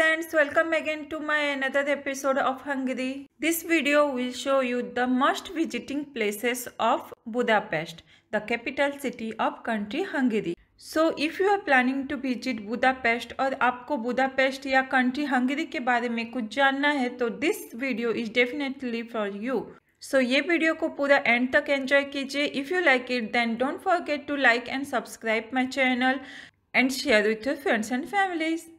Friends welcome again to my another episode of Hungary this video will show you the must visiting places of Budapest the capital city of country Hungary so if you are planning to visit Budapest और आपको Budapest या country Hungary के बारे में कुछ जानना है तो this video is definitely for you so ये वीडियो को पूरा एंड तक एंजॉय कीजिए if you like it then don't forget to like and subscribe my channel and share with your friends and families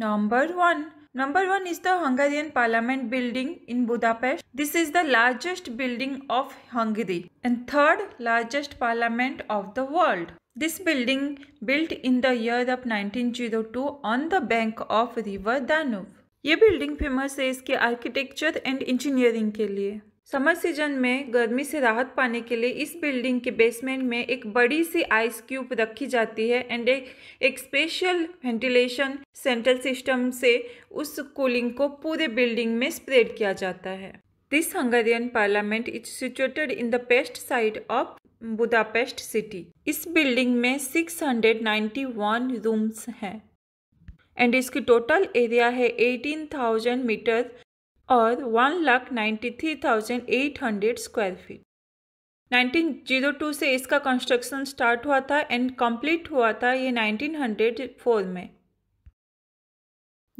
Number 1. Number 1 is the Hungarian Parliament building in Budapest. This is the largest building of Hungary and third largest parliament of the world. This building built in the year of 1902 on the bank of river Danube. ये building famous is इसके architecture and engineering के लिए summer season में गर्मी से राहत पाने के लिए इस बिल्डिंग के बेसमेंट में एक बड़ी सी आइस क्यूब रखी जाती है एंड एक, एक स्पेशल वेंटिलेशन सेंट्रल सिस्टम से उस कूलिंग को पूरे बिल्डिंग में स्प्रेड किया जाता है this Hungarian parliament is situated in the best side of Budapest city इस बिल्डिंग में 691 रूम्स हैं एंड इसकी टोटल एरिया है 18,000 मीटर और one lakh ninety three thousand eight hundred square feet two से इसका कंस्ट्रक्शन स्टार्ट हुआ था एंड कंप्लीट हुआ था ये नाइनटीन हंड्रेड फोर में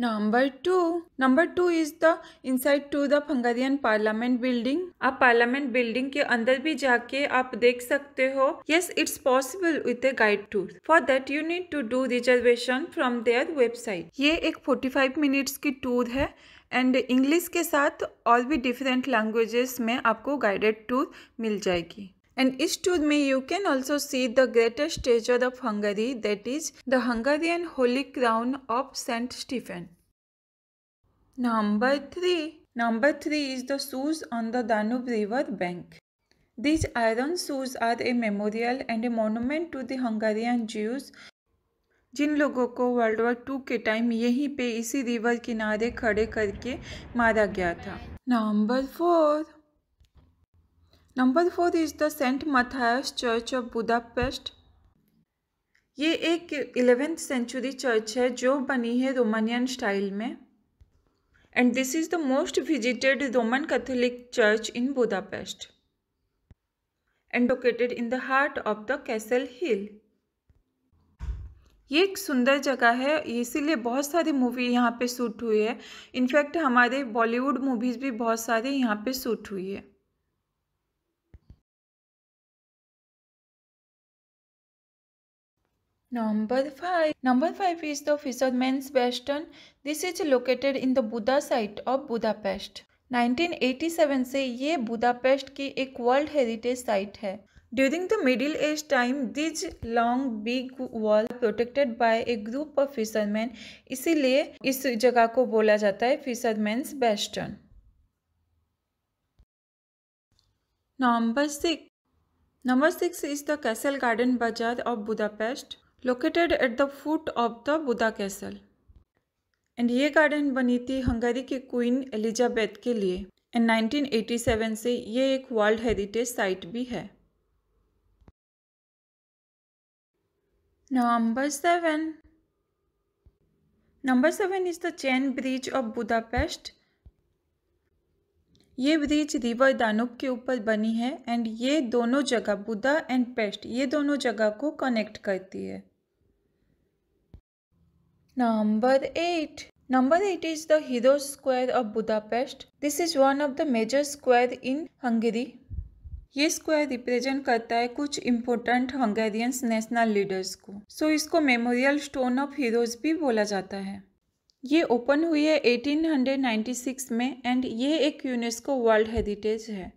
number two number two is the inside to the Hungarian parliament building आप पार्लियामेंट बिल्डिंग के अंदर भी जाके आप देख सकते हो yes it's possible with a guide tour for that you need to do reservation from their website ये एक फोर्टी फाइव मिनट्स की टूर है एंड इंग्लिश के साथ और भी डिफरेंट लैंग्वेजेस में आपको गाइडेड टूर मिल जाएगी And east to me you can also see the greatest treasure of Hungary that is the Hungarian Holy Crown of Saint Stephen. Number 3 Number 3 is the shoes on the Danube river bank. These iron shoes are a memorial and a monument to the Hungarian Jews जिन लोगों को world war two के time यहीं पे इसी river किनारे खड़े करके मारा गया था number four number four is the saint Matthias church of Budapest ये एक इलेवेंथ सेंचुरी चर्च है जो बनी है रोमानियन स्टाइल में and this is the most visited Roman Catholic church in Budapest and located in the heart of the castle hill ये एक सुंदर जगह है इसीलिए बहुत सारी मूवी यहाँ पे शूट हुई है इनफैक्ट हमारे बॉलीवुड मूवीज़ भी बहुत सारे यहाँ पे शूट हुई है Number 5. Number 5 is the Fisherman's Western. This is located in the Buddha site of Budapest. 1987 से ये बुदापेस्ट की एक वर्ल्ड हेरिटेज साइट है during the middle age time these long big wall protected by a group of fisherman इसीलिए इस जगह को बोला जाता है fisherman's western number six number six is the castle garden bazaar of Budapest located at the foot of the Buda castle and ये garden बनी थी हंगरी के क्वीन एलिजाबेथ के लिए एंड 1987 से ये एक वर्ल्ड हेरिटेज साइट भी है number seven number seven is the chain bridge of Budapest ये ब्रिज रिवर दानुब के ऊपर बनी है एंड ये दोनों जगह बुदा एंड पेस्ट ये दोनों जगह को कनेक्ट करती है Number 8. Number 8 is the Hero Square of Budapest. This is one of the major square in Hungary. ये स्क्वायर रिप्रेजेंट करता है कुछ इम्पोर्टेंट हंगेरियंस नेशनल लीडर्स को सो so, इसको मेमोरियल स्टोन ऑफ हीरोज भी बोला जाता है ये ओपन हुई है 1896 में एंड ये एक यूनेस्को वर्ल्ड हेरिटेज है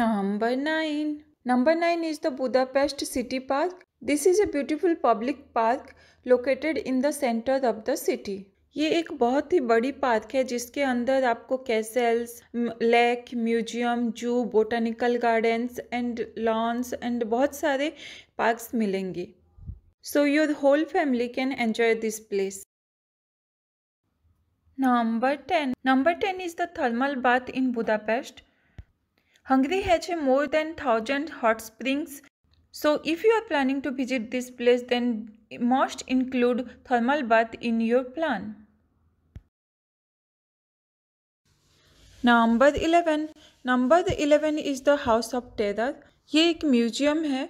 number nine Number 9 is the Budapest City Park. This is a beautiful public park located in the center of the city. ये एक बहुत ही बड़ी पार्क है जिसके अंदर आपको castles lake museum zoo botanical gardens and lawns and बहुत सारे पार्क्स मिलेंगे so your whole family can enjoy this place number ten number ten is the thermal bath in Budapest Hungary has more than 1000 hot springs. So if you are planning to visit this place then must include thermal bath in your plan. Number eleven number eleven is the house of terror ये एक museum है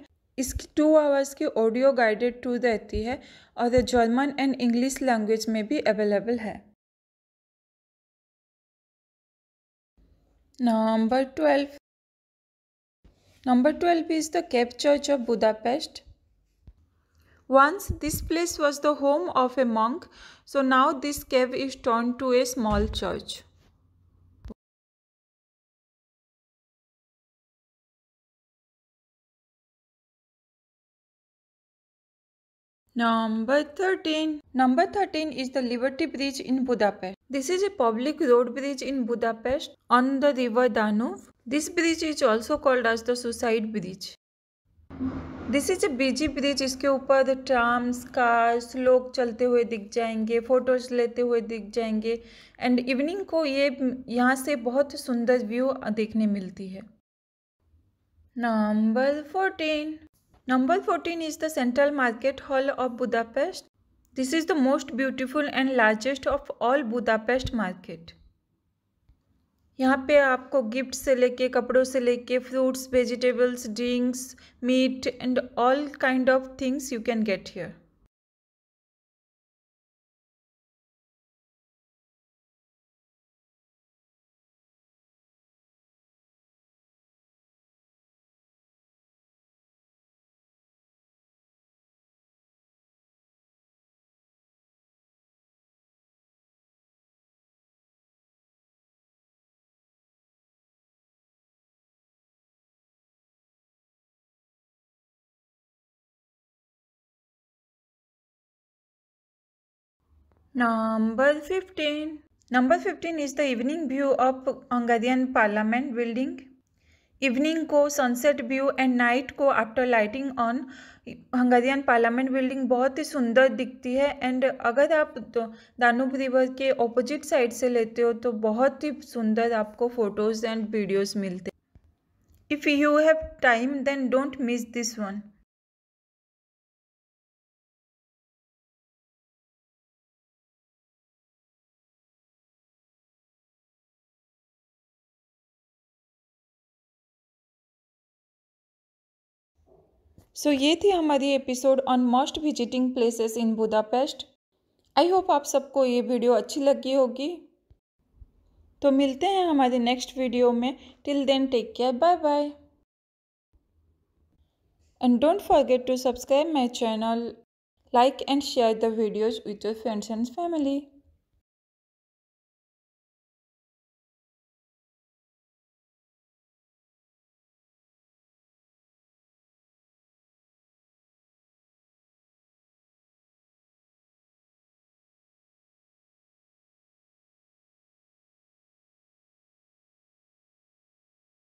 इसकी two hours की audio guided tour रहती है और German and English language में भी अवेलेबल है number twelve Number 12 is the Cape Church of Budapest. Once this place was the home of a monk, so now this cave is turned to a small church. Number 13. Number 13 is the Liberty Bridge in Budapest. This is a public road bridge in Budapest on the river Danube. This bridge is also called as the Suicide Bridge. This is a busy bridge इसके ऊपर trams, cars, लोग चलते हुए दिख जाएंगे photos लेते हुए दिख जाएंगे and evening को ये यहाँ से बहुत सुंदर view देखने मिलती है Number 14 Number 14 is the Central Market Hall of Budapest. This is the most beautiful and largest of all Budapest market. यहाँ पे आपको गिफ्ट से लेके कपड़ों से लेके fruits vegetables drinks meat and all kind of things you can get here number fifteen number fifteen is the evening view of Hungarian Parliament building evening को sunset view and night को after lighting on Hungarian parliament building बहुत ही सुंदर दिखती है and अगर आप तो दानूब रिवर के ऑपोजिट साइड से लेते हो तो बहुत ही सुंदर आपको फ़ोटोज़ एंड वीडियोज़ मिलते if you have time then don't miss this one so ये थी हमारी episode on most visiting places in Budapest I hope आप सबको ये वीडियो अच्छी लगी होगी तो मिलते हैं हमारे नेक्स्ट वीडियो में till then take care bye bye and don't forget to subscribe my channel like and share the videos with your friends and family